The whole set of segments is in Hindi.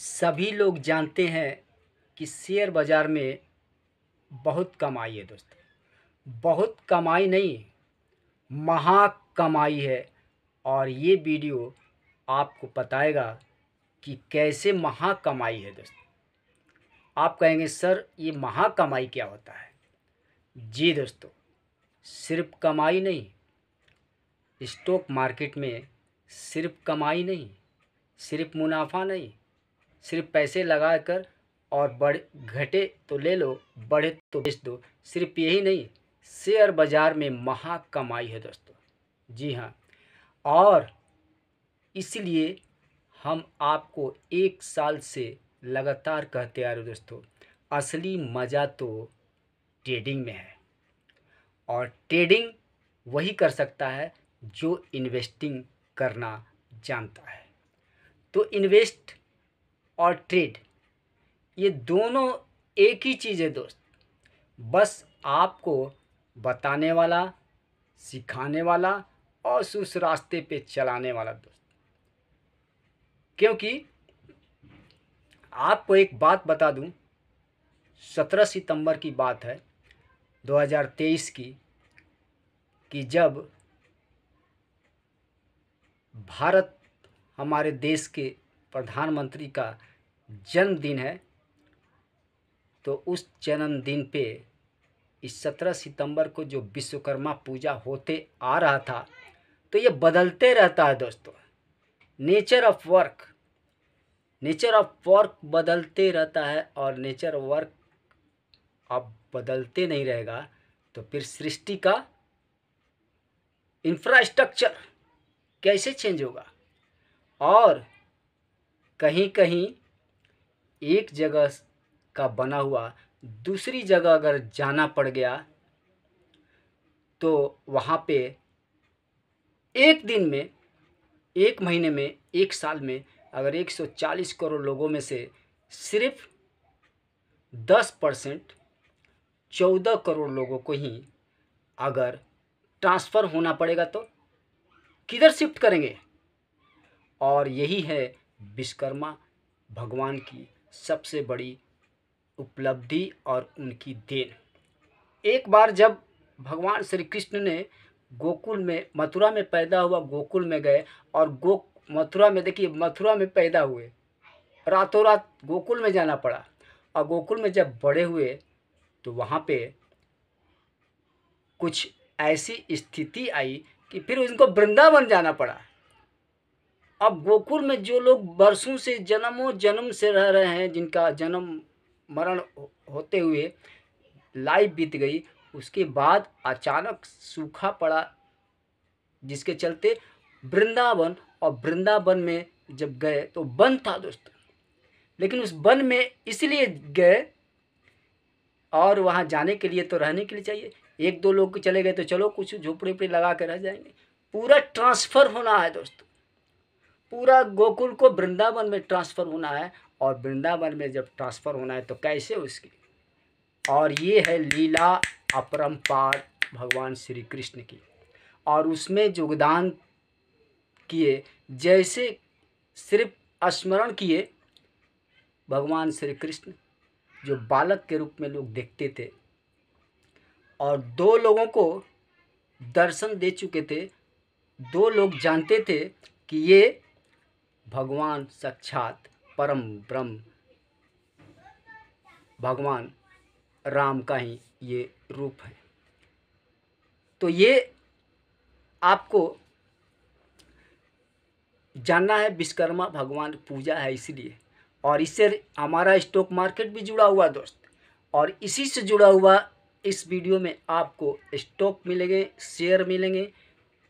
सभी लोग जानते हैं कि शेयर बाज़ार में बहुत कमाई है दोस्तों बहुत कमाई नहीं महा कमाई है और ये वीडियो आपको बताएगा कि कैसे महा कमाई है दोस्तों आप कहेंगे सर ये महा कमाई क्या होता है जी दोस्तों सिर्फ कमाई नहीं स्टॉक मार्केट में सिर्फ कमाई नहीं सिर्फ मुनाफा नहीं सिर्फ पैसे लगा कर और बढ़ घटे तो ले लो बढ़े तो बेच दो सिर्फ यही नहीं शेयर बाज़ार में महा कमाई है दोस्तों जी हाँ और इसलिए हम आपको एक साल से लगातार कहते आ रहे दोस्तों असली मज़ा तो ट्रेडिंग में है और ट्रेडिंग वही कर सकता है जो इन्वेस्टिंग करना जानता है तो इन्वेस्ट और ट्रेड ये दोनों एक ही चीज़ है दोस्त बस आपको बताने वाला सिखाने वाला और उस रास्ते पे चलाने वाला दोस्त क्योंकि आपको एक बात बता दूं 17 सितंबर की बात है 2023 की कि जब भारत हमारे देश के प्रधानमंत्री का जन्मदिन है तो उस जन्मदिन पे इस सत्रह सितंबर को जो विश्वकर्मा पूजा होते आ रहा था तो ये बदलते रहता है दोस्तों nature of work nature of work बदलते रहता है और नेचर वर्क अब बदलते नहीं रहेगा तो फिर सृष्टि का इंफ्रास्ट्रक्चर कैसे चेंज होगा और कहीं कहीं एक जगह का बना हुआ दूसरी जगह अगर जाना पड़ गया तो वहाँ पे एक दिन में एक महीने में एक साल में अगर 140 करोड़ लोगों में से सिर्फ 10 परसेंट चौदह करोड़ लोगों को ही अगर ट्रांसफ़र होना पड़ेगा तो किधर शिफ्ट करेंगे और यही है विश्वकर्मा भगवान की सबसे बड़ी उपलब्धि और उनकी देन एक बार जब भगवान श्री कृष्ण ने गोकुल में मथुरा में पैदा हुआ गोकुल में गए और गो मथुरा में देखिए मथुरा में पैदा हुए रातों रात गोकुल में जाना पड़ा और गोकुल में जब बड़े हुए तो वहाँ पे कुछ ऐसी स्थिति आई कि फिर उनको वृंदावन जाना पड़ा अब गोकुल में जो लोग बरसों से जन्मों जन्म से रह रहे हैं जिनका जन्म मरण होते हुए लाइफ बीत गई उसके बाद अचानक सूखा पड़ा जिसके चलते वृंदावन और वृंदावन में जब गए तो बन था दोस्तों लेकिन उस वन में इसलिए गए और वहाँ जाने के लिए तो रहने के लिए चाहिए एक दो लोग चले गए तो चलो कुछ झोपड़ी उपड़ी लगा के रह जाएंगे पूरा ट्रांसफ़र होना है दोस्तों पूरा गोकुल को वृंदावन में ट्रांसफ़र होना है और वृंदावन में जब ट्रांसफ़र होना है तो कैसे उसकी और ये है लीला अपरम्पार भगवान श्री कृष्ण की और उसमें योगदान किए जैसे सिर्फ स्मरण किए भगवान श्री कृष्ण जो बालक के रूप में लोग देखते थे और दो लोगों को दर्शन दे चुके थे दो लोग जानते थे कि ये भगवान साक्षात परम ब्रह्म भगवान राम का ही ये रूप है तो ये आपको जानना है विश्वकर्मा भगवान पूजा है इसलिए और इससे हमारा स्टॉक मार्केट भी जुड़ा हुआ दोस्त और इसी से जुड़ा हुआ इस वीडियो में आपको स्टॉक मिलेंगे शेयर मिलेंगे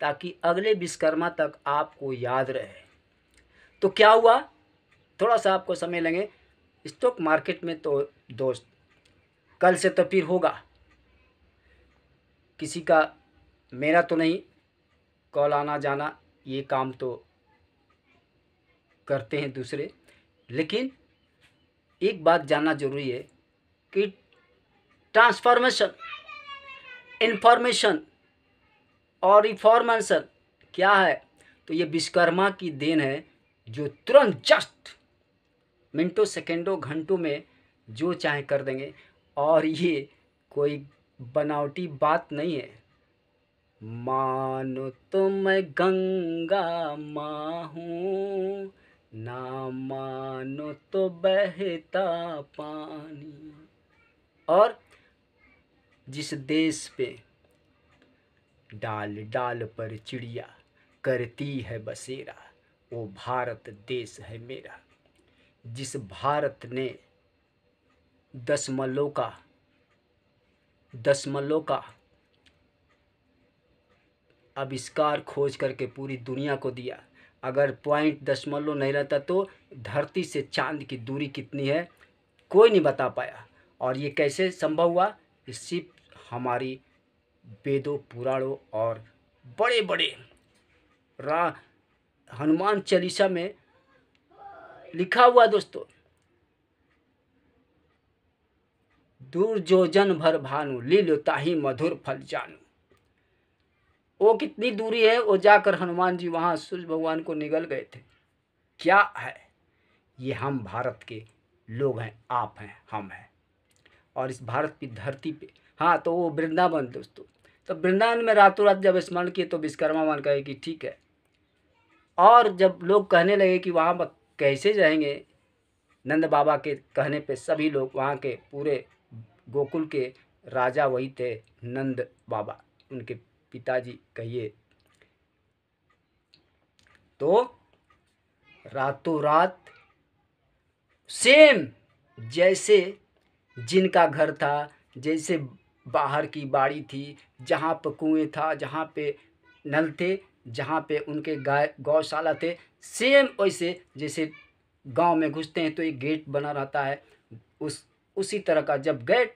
ताकि अगले विश्वकर्मा तक आपको याद रहे तो क्या हुआ थोड़ा सा आपको समय लगे स्टॉक मार्केट में तो दोस्त कल से तो फिर होगा किसी का मेरा तो नहीं कॉल आना जाना ये काम तो करते हैं दूसरे लेकिन एक बात जानना जरूरी है कि ट्रांसफॉर्मेशन इन्फॉर्मेशन और रिफॉर्मेशन क्या है तो ये विश्वकर्मा की देन है जो तुरंत जस्ट मिनटों सेकेंडों घंटों में जो चाहे कर देंगे और ये कोई बनावटी बात नहीं है मानो तो मैं गंगा माँ हूँ ना मानो तो बहता पानी और जिस देश पे डाल डाल पर चिड़िया करती है बसेरा वो भारत देश है मेरा जिस भारत ने दशमलव का दशमलव का आविष्कार खोज करके पूरी दुनिया को दिया अगर पॉइंट दशमलव नहीं रहता तो धरती से चांद की दूरी कितनी है कोई नहीं बता पाया और ये कैसे संभव हुआ सिर्फ हमारी वेदों पुराणों और बड़े बड़े रा हनुमान चालीसा में लिखा हुआ दोस्तों दुर्योजन भर भानु लील ताही मधुर फल जानू वो कितनी दूरी है वो जाकर हनुमान जी वहाँ सूर्य भगवान को निगल गए थे क्या है ये हम भारत के लोग हैं आप हैं हम हैं और इस भारत की धरती पे हाँ तो वो वृंदावन दोस्तों तो वृंदावन में रातों रात जब स्मरण किए तो विश्वकर्मा मान कहे कि ठीक है और जब लोग कहने लगे कि वहाँ पर कैसे जाएंगे नंद बाबा के कहने पे सभी लोग वहाँ के पूरे गोकुल के राजा वही थे नंद बाबा उनके पिताजी कहिए तो रातों रात सेम जैसे जिनका घर था जैसे बाहर की बाड़ी थी जहाँ पर कुएँ था जहाँ पे नल थे जहाँ पे उनके गाय गौशाला थे सेम वैसे जैसे गांव में घुसते हैं तो एक गेट बना रहता है उस उसी तरह का जब गए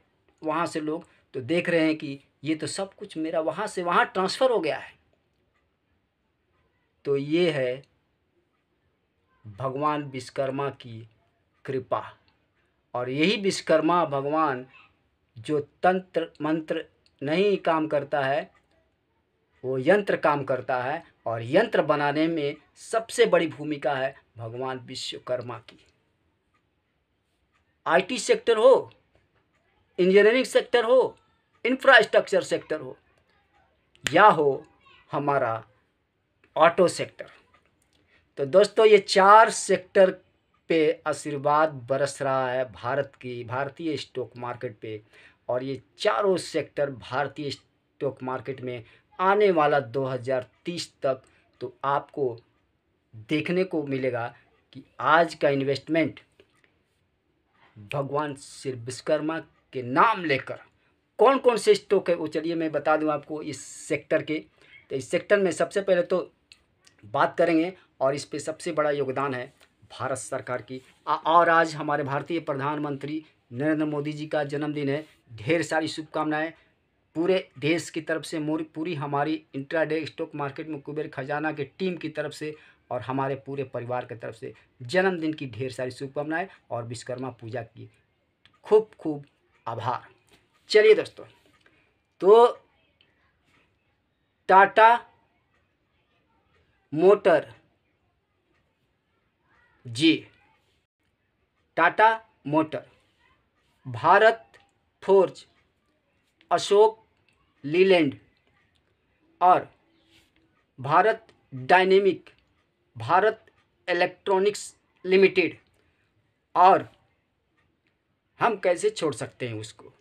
वहाँ से लोग तो देख रहे हैं कि ये तो सब कुछ मेरा वहाँ से वहाँ ट्रांसफ़र हो गया है तो ये है भगवान विश्वकर्मा की कृपा और यही विश्वकर्मा भगवान जो तंत्र मंत्र नहीं काम करता है वो यंत्र काम करता है और यंत्र बनाने में सबसे बड़ी भूमिका है भगवान विश्वकर्मा की आईटी सेक्टर हो इंजीनियरिंग सेक्टर हो इंफ्रास्ट्रक्चर सेक्टर हो या हो हमारा ऑटो सेक्टर तो दोस्तों ये चार सेक्टर पे आशीर्वाद बरस रहा है भारत की भारतीय स्टॉक मार्केट पे और ये चारों सेक्टर भारतीय स्टॉक मार्केट में आने वाला 2030 तक तो आपको देखने को मिलेगा कि आज का इन्वेस्टमेंट भगवान श्री विश्वकर्मा के नाम लेकर कौन कौन से स्टॉक है वो चलिए मैं बता दूं आपको इस सेक्टर के तो इस सेक्टर में सबसे पहले तो बात करेंगे और इस पे सबसे बड़ा योगदान है भारत सरकार की और आज हमारे भारतीय प्रधानमंत्री नरेंद्र मोदी जी का जन्मदिन है ढेर सारी शुभकामनाएँ पूरे देश की तरफ से पूरी हमारी इंट्राडे स्टॉक मार्केट में कुबेर खजाना के टीम की तरफ से और हमारे पूरे परिवार की तरफ से जन्मदिन की ढेर सारी शुभकामनाएं और विश्वकर्मा पूजा की खूब खूब आभार चलिए दोस्तों तो टाटा मोटर जी Tata motor Bharat forge Ashok Leyland और Bharat dynamics Bharat electronics limited और हम कैसे छोड़ सकते हैं उसको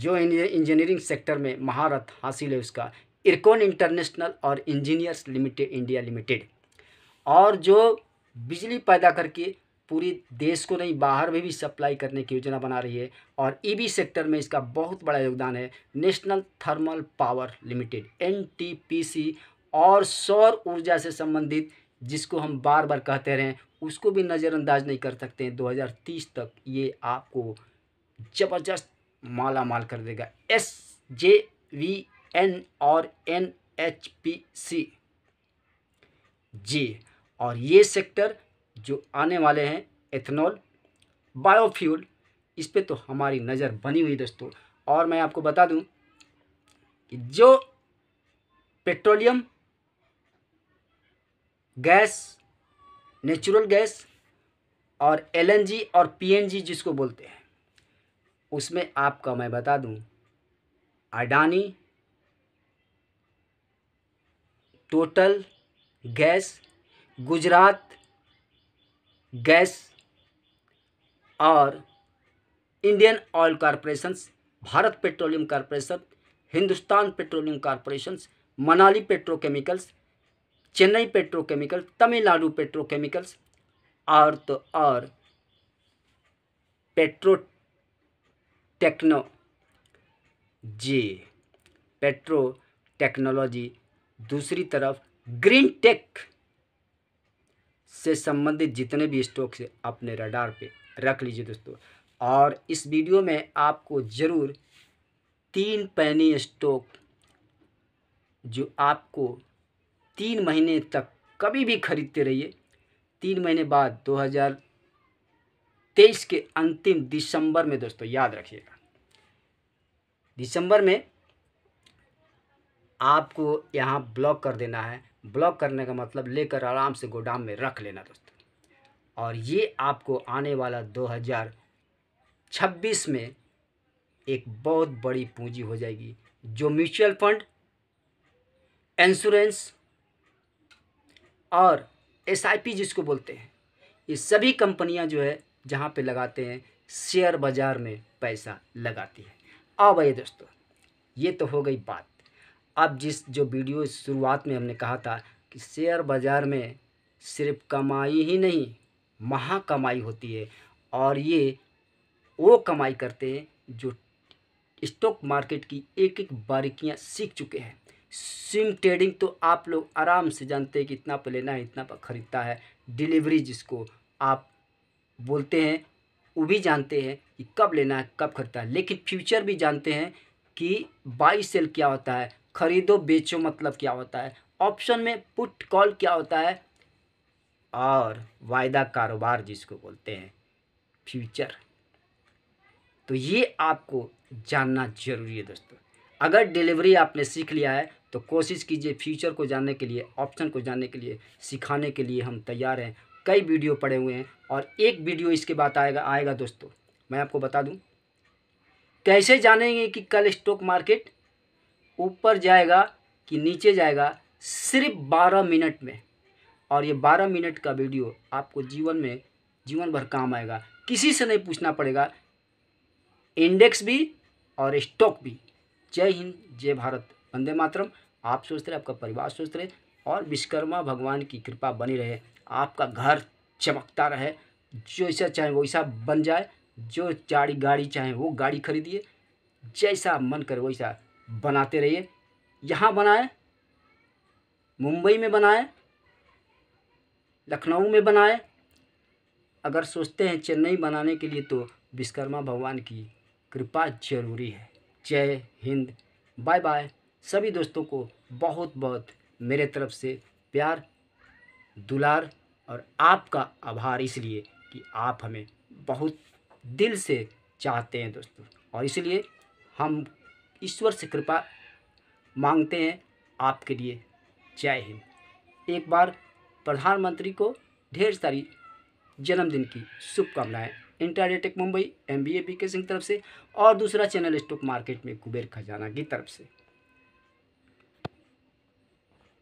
जो इंजीनियरिंग सेक्टर में महारत हासिल है उसका इरकोन इंटरनेशनल और इंजीनियर्स लिमिटेड इंडिया लिमिटेड और जो बिजली पैदा करके पूरी देश को नहीं बाहर में भी सप्लाई करने की योजना बना रही है और ईवी e सेक्टर में इसका बहुत बड़ा योगदान है national thermal power limited NTPC और सौर ऊर्जा से संबंधित जिसको हम बार बार कहते रहें उसको भी नज़रअंदाज नहीं कर सकते हैं 2030 तक ये आपको ज़बरदस्त माला माल कर देगा एस जे वी एन और एन एच पी सी जी और ये सेक्टर जो आने वाले हैं एथेनॉल बायोफ्यूल इस पर तो हमारी नज़र बनी हुई दोस्तों और मैं आपको बता दूं कि जो पेट्रोलियम गैस नेचुरल गैस और एलएनजी और पीएनजी जिसको बोलते हैं उसमें आपका मैं बता दूं Adani total gas Gujarat gas और Indian oil corporation Bharat petroleum corporation Hindustan petroleum corporation Manali petrochemicals Chennai petrochemical Tamil Nadu petrochemicals और तो और पेट्रो टेक्नो जी पेट्रो टेक्नोलॉजी दूसरी तरफ ग्रीन टेक से संबंधित जितने भी स्टॉक्स अपने रडार पे रख लीजिए दोस्तों और इस वीडियो में आपको ज़रूर तीन पैनी स्टॉक जो आपको तीन महीने तक कभी भी खरीदते रहिए तीन महीने बाद 2023 के अंतिम दिसंबर में दोस्तों याद रखिएगा दिसंबर में आपको यहाँ ब्लॉक कर देना है ब्लॉक करने का मतलब लेकर आराम से गोदाम में रख लेना दोस्तों और ये आपको आने वाला 2026 में एक बहुत बड़ी पूंजी हो जाएगी जो म्यूचुअल फंड इंश्योरेंस और एस जिसको बोलते हैं ये सभी कंपनियां जो है जहाँ पे लगाते हैं शेयर बाज़ार में पैसा लगाती है अब ये दोस्तों ये तो हो गई बात अब जिस जो वीडियो शुरुआत में हमने कहा था कि शेयर बाज़ार में सिर्फ कमाई ही नहीं महा कमाई होती है और ये वो कमाई करते हैं जो स्टॉक मार्केट की एक एक बारीकियां सीख चुके हैं सिम ट्रेडिंग तो आप लोग आराम से जानते हैं कि इतना पर लेना है इतना पर ख़रीदता है डिलीवरी जिसको आप बोलते हैं वो भी जानते हैं कि कब लेना है कब खरीदता है लेकिन फ्यूचर भी जानते हैं कि बाई सेल क्या होता है खरीदो बेचो मतलब क्या होता है ऑप्शन में पुट कॉल क्या होता है और वायदा कारोबार जिसको बोलते हैं फ्यूचर तो ये आपको जानना जरूरी है दोस्तों अगर डिलीवरी आपने सीख लिया है तो कोशिश कीजिए फ्यूचर को जानने के लिए ऑप्शन को जानने के लिए सिखाने के लिए हम तैयार हैं कई वीडियो पड़े हुए हैं और एक वीडियो इसके बाद आएगा आएगा दोस्तों मैं आपको बता दूं कैसे जानेंगे कि कल स्टॉक मार्केट ऊपर जाएगा कि नीचे जाएगा सिर्फ बारह मिनट में और ये बारह मिनट का वीडियो आपको जीवन में जीवन भर काम आएगा किसी से नहीं पूछना पड़ेगा इंडेक्स भी और स्टॉक भी जय हिंद जय भारत वंदे मातरम आप सोचते रहे आपका परिवार सोचते रहे और विश्वकर्मा भगवान की कृपा बनी रहे आपका घर चमकता रहे जैसा चाहे वैसा बन जाए जो चाड़ी गाड़ी चाहे वो गाड़ी खरीदिए जैसा मन करे वैसा बनाते रहिए यहाँ बनाए मुंबई में बनाए लखनऊ में बनाए अगर सोचते हैं चेन्नई बनाने के लिए तो विश्वकर्मा भगवान की कृपा जरूरी है जय हिंद बाय बाय सभी दोस्तों को बहुत बहुत मेरे तरफ से प्यार दुलार और आपका आभार इसलिए कि आप हमें बहुत दिल से चाहते हैं दोस्तों और इसलिए हम ईश्वर से कृपा मांगते हैं आपके लिए जय हिंद एक बार प्रधानमंत्री को ढेर सारी जन्मदिन की शुभकामनाएँ इंटरनेटेक Mumbai M B A B K Singh तरफ से और दूसरा चैनल स्टॉक मार्केट में कुबेर खजाना की तरफ से